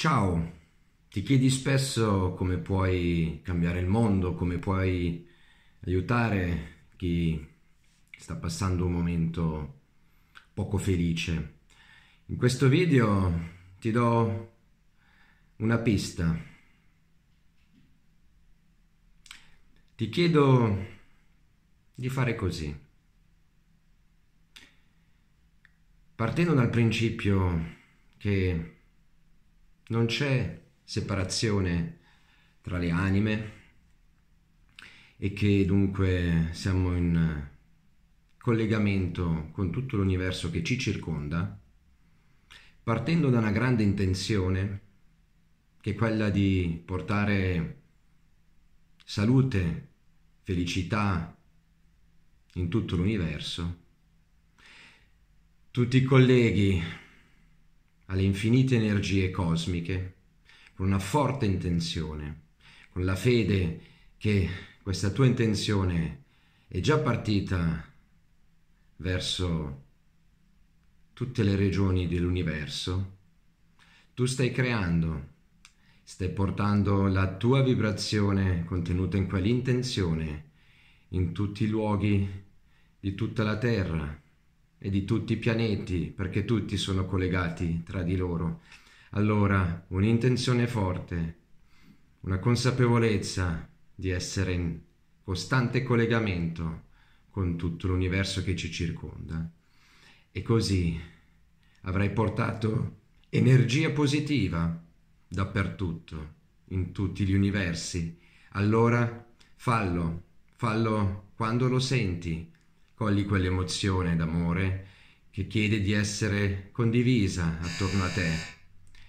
Ciao, ti chiedi spesso come puoi cambiare il mondo, come puoi aiutare chi sta passando un momento poco felice. In questo video ti do una pista. Ti chiedo di fare così. Partendo dal principio che non c'è separazione tra le anime e che dunque siamo in collegamento con tutto l'universo che ci circonda, partendo da una grande intenzione che è quella di portare salute, felicità in tutto l'universo. Tutti i colleghi alle infinite energie cosmiche, con una forte intenzione, con la fede che questa tua intenzione è già partita verso tutte le regioni dell'universo, tu stai creando, stai portando la tua vibrazione contenuta in quell'intenzione in tutti i luoghi di tutta la terra e di tutti i pianeti, perché tutti sono collegati tra di loro. Allora, un'intenzione forte, una consapevolezza di essere in costante collegamento con tutto l'universo che ci circonda. E così avrai portato energia positiva dappertutto, in tutti gli universi. Allora fallo, fallo quando lo senti, Cogli quell'emozione d'amore che chiede di essere condivisa attorno a te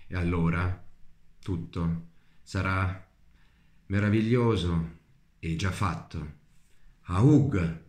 e allora tutto sarà meraviglioso e già fatto. Aug!